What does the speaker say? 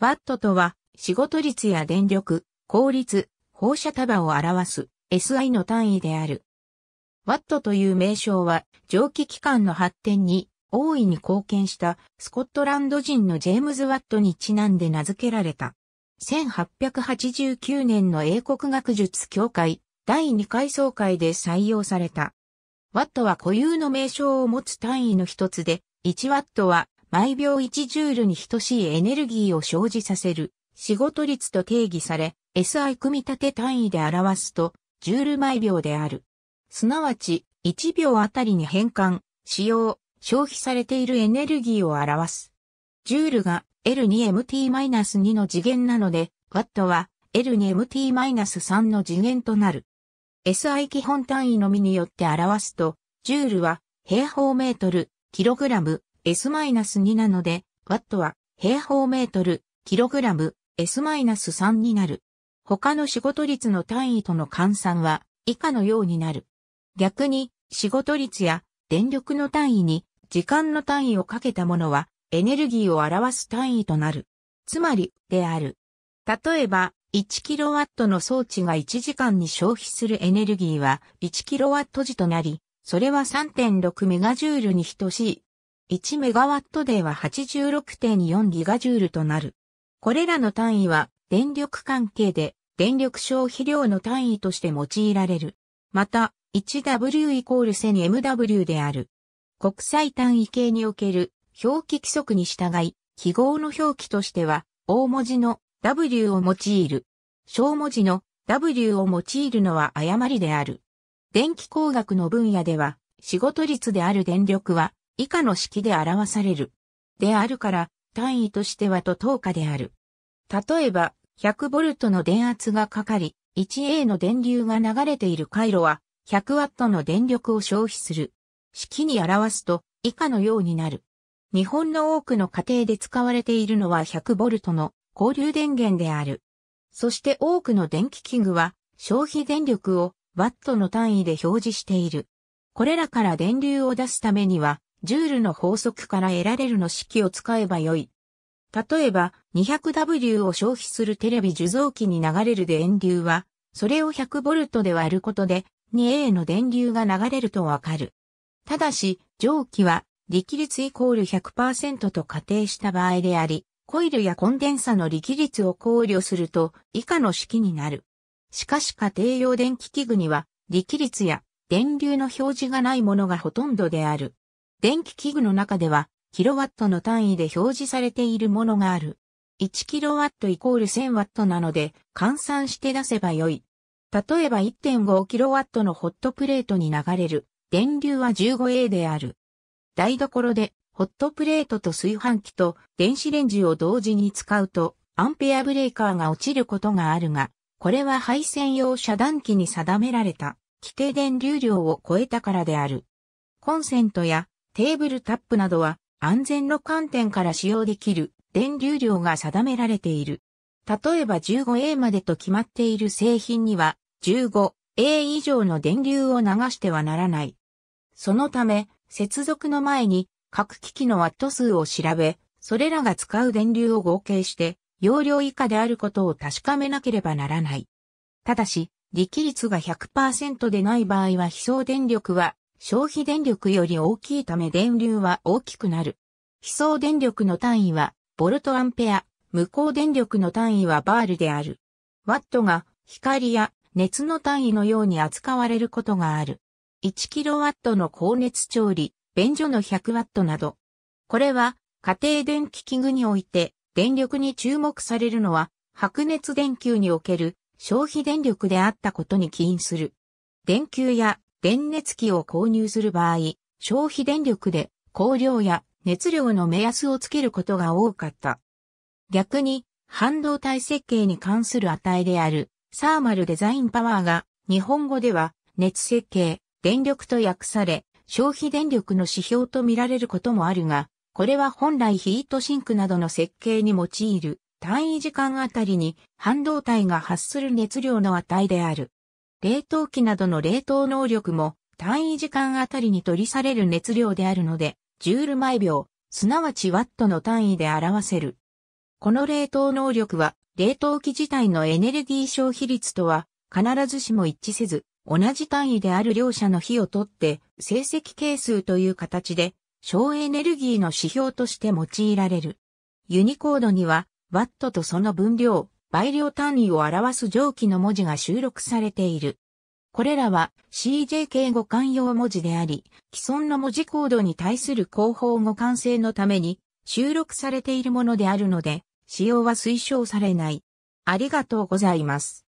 ワットとは、仕事率や電力、効率、放射束を表す SI の単位である。ワットという名称は、蒸気機関の発展に大いに貢献したスコットランド人のジェームズ・ワットにちなんで名付けられた。1889年の英国学術協会第2回総会で採用された。ワットは固有の名称を持つ単位の一つで、1ワットは毎秒1ジュールに等しいエネルギーを生じさせる仕事率と定義され、SI 組み立て単位で表すと、ジュール毎秒である。すなわち、1秒あたりに変換、使用、消費されているエネルギーを表す。ジュールが L2MT-2 の次元なので、ワットは L2MT-3 の次元となる。SI 基本単位のみによって表すと、ジュールは平方メートル、キログラム、S-2 なので、ワットは平方メートル、キログラム、S-3 になる。他の仕事率の単位との換算は以下のようになる。逆に仕事率や電力の単位に時間の単位をかけたものはエネルギーを表す単位となる。つまり、である。例えば、1kW の装置が1時間に消費するエネルギーは 1kW 時となり、それは 3.6MJ に等しい1メガワットデーは 86.4GJ となる。これらの単位は電力関係で電力消費量の単位として用いられる。また、1W イコール 1000MW である。国際単位系における表記規則に従い、記号の表記としては、大文字の W を用いる。小文字の W を用いるのは誤りである。電気工学の分野では、仕事率である電力は、以下の式で表される。であるから、単位としてはと等価である。例えば、100ボルトの電圧がかかり、1A の電流が流れている回路は、100ワットの電力を消費する。式に表すと、以下のようになる。日本の多くの家庭で使われているのは100ボルトの交流電源である。そして多くの電気器具は消費電力をワットの単位で表示している。これらから電流を出すためにはジュールの法則から得られるの式を使えばよい。例えば、200W を消費するテレビ受像機に流れる電流は、それを 100V で割ることで、2A の電流が流れるとわかる。ただし、蒸気は、力率イコール100%と仮定した場合であり、コイルやコンデンサの力率を考慮すると、以下の式になる。しかし家庭用電気器具には、力率や電流の表示がないものがほとんどである。電気器具の中では、キロワットの単位で表示されているものがある。1キロワットイコール1000ワットなので、換算して出せばよい。例えば1.5キロワットのホットプレートに流れる電流は 15A である。台所でホットプレートと炊飯器と電子レンジを同時に使うとアンペアブレーカーが落ちることがあるが、これは配線用遮断器に定められた規定電流量を超えたからである。コンセントやテーブルタップなどは安全の観点から使用できる電流量が定められている。例えば 15A までと決まっている製品には 15A 以上の電流を流してはならない。そのため、接続の前に各機器のワット数を調べ、それらが使う電流を合計して容量以下であることを確かめなければならない。ただし、力率が100%でない場合は悲送電力は消費電力より大きいため電流は大きくなる。非送電力の単位は、ボルトアンペア、無効電力の単位はバールである。ワットが、光や熱の単位のように扱われることがある。1kW の高熱調理、便所の 100W など。これは、家庭電気器具において、電力に注目されるのは、白熱電球における消費電力であったことに起因する。電球や電熱器を購入する場合、消費電力で光量や熱量の目安をつけることが多かった。逆に、半導体設計に関する値である、サーマルデザインパワーが、日本語では、熱設計、電力と訳され、消費電力の指標と見られることもあるが、これは本来ヒートシンクなどの設計に用いる単位時間あたりに半導体が発する熱量の値である。冷凍機などの冷凍能力も単位時間あたりに取りされる熱量であるので、ジュール毎秒、すなわちワットの単位で表せる。この冷凍能力は、冷凍機自体のエネルギー消費率とは、必ずしも一致せず、同じ単位である両者の比をとって、成績係数という形で、省エネルギーの指標として用いられる。ユニコードには、ワットとその分量、倍量単位を表す上記の文字が収録されている。これらは CJK 互換用文字であり、既存の文字コードに対する広報互換性のために収録されているものであるので、使用は推奨されない。ありがとうございます。